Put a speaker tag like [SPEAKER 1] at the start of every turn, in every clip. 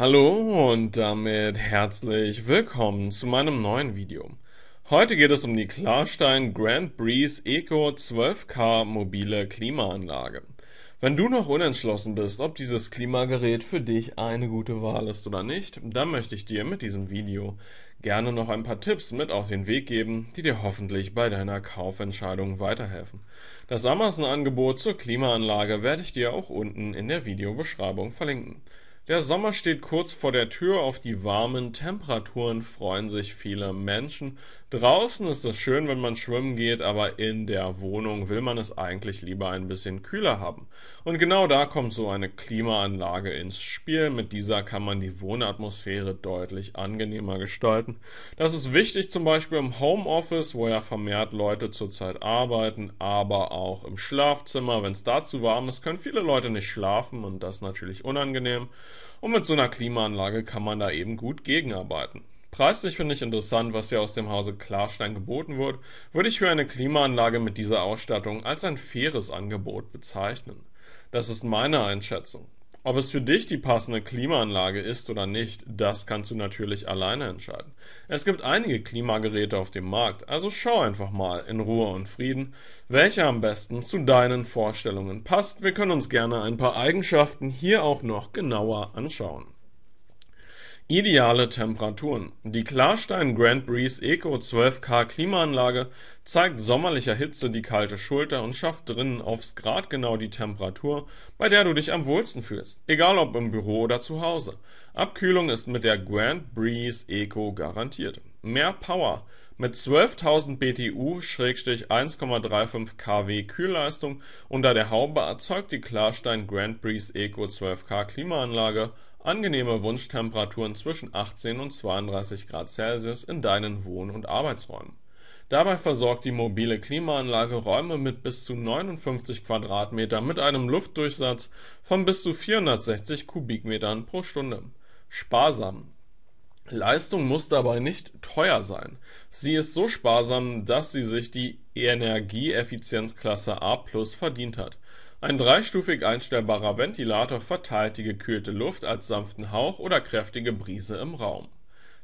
[SPEAKER 1] Hallo und damit herzlich willkommen zu meinem neuen Video. Heute geht es um die Klarstein Grand Breeze Eco 12K mobile Klimaanlage. Wenn du noch unentschlossen bist, ob dieses Klimagerät für dich eine gute Wahl ist oder nicht, dann möchte ich dir mit diesem Video gerne noch ein paar Tipps mit auf den Weg geben, die dir hoffentlich bei deiner Kaufentscheidung weiterhelfen. Das Amazon-Angebot zur Klimaanlage werde ich dir auch unten in der Videobeschreibung verlinken. Der Sommer steht kurz vor der Tür, auf die warmen Temperaturen freuen sich viele Menschen. Draußen ist es schön, wenn man schwimmen geht, aber in der Wohnung will man es eigentlich lieber ein bisschen kühler haben. Und genau da kommt so eine Klimaanlage ins Spiel. Mit dieser kann man die Wohnatmosphäre deutlich angenehmer gestalten. Das ist wichtig zum Beispiel im Homeoffice, wo ja vermehrt Leute zurzeit arbeiten, aber auch im Schlafzimmer. Wenn es da zu warm ist, können viele Leute nicht schlafen und das natürlich unangenehm. Und mit so einer Klimaanlage kann man da eben gut gegenarbeiten. Preislich finde ich interessant, was hier aus dem Hause Klarstein geboten wird, würde ich für eine Klimaanlage mit dieser Ausstattung als ein faires Angebot bezeichnen. Das ist meine Einschätzung. Ob es für dich die passende Klimaanlage ist oder nicht, das kannst du natürlich alleine entscheiden. Es gibt einige Klimageräte auf dem Markt, also schau einfach mal in Ruhe und Frieden, welche am besten zu deinen Vorstellungen passt. Wir können uns gerne ein paar Eigenschaften hier auch noch genauer anschauen. Ideale Temperaturen: Die Klarstein Grand Breeze Eco 12K Klimaanlage zeigt sommerlicher Hitze die kalte Schulter und schafft drinnen aufs Grad genau die Temperatur, bei der du dich am wohlsten fühlst, egal ob im Büro oder zu Hause. Abkühlung ist mit der Grand Breeze Eco garantiert. Mehr Power mit 12.000 BTU/1,35 kW Kühlleistung unter der Haube erzeugt die Klarstein Grand Breeze Eco 12K Klimaanlage angenehme Wunschtemperaturen zwischen 18 und 32 Grad Celsius in deinen Wohn und Arbeitsräumen. Dabei versorgt die mobile Klimaanlage Räume mit bis zu 59 m² mit einem Luftdurchsatz von bis zu 460 Kubikmetern pro Stunde. Sparsam Leistung muss dabei nicht teuer sein. Sie ist so sparsam, dass sie sich die Energieeffizienzklasse A+ plus verdient hat. Ein dreistufig einstellbarer Ventilator verteilt die gekühlte Luft als sanften Hauch oder kräftige Brise im Raum.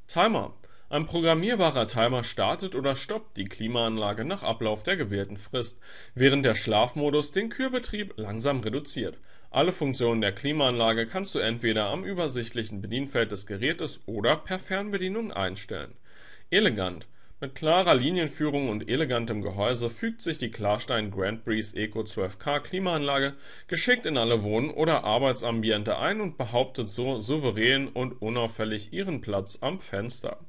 [SPEAKER 1] Timer ein programmierbarer Timer startet oder stoppt die Klimaanlage nach Ablauf der gewählten Frist, während der Schlafmodus den Kühlbetrieb langsam reduziert. Alle Funktionen der Klimaanlage kannst du entweder am übersichtlichen Bedienfeld des Gerätes oder per Fernbedienung einstellen. Elegant Mit klarer Linienführung und elegantem Gehäuse fügt sich die Klarstein Grand Breeze Eco 12K Klimaanlage geschickt in alle Wohn- oder Arbeitsambiente ein und behauptet so souverän und unauffällig ihren Platz am Fenster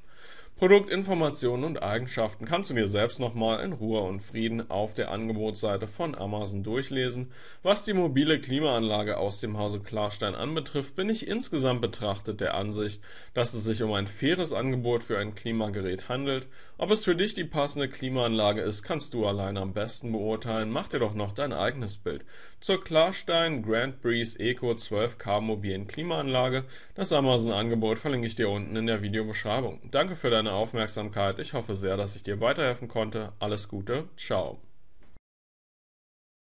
[SPEAKER 1] Produktinformationen und Eigenschaften kannst du dir selbst nochmal in Ruhe und Frieden auf der Angebotsseite von Amazon durchlesen. Was die mobile Klimaanlage aus dem Hause Klarstein anbetrifft, bin ich insgesamt betrachtet der Ansicht, dass es sich um ein faires Angebot für ein Klimagerät handelt. Ob es für dich die passende Klimaanlage ist, kannst du allein am besten beurteilen. Mach dir doch noch dein eigenes Bild. Zur Klarstein Grand Breeze Eco 12K mobilen Klimaanlage, das Amazon-Angebot verlinke ich dir unten in der Videobeschreibung. Danke für deine deine Aufmerksamkeit. Ich hoffe sehr, dass ich dir weiterhelfen konnte. Alles Gute. Ciao.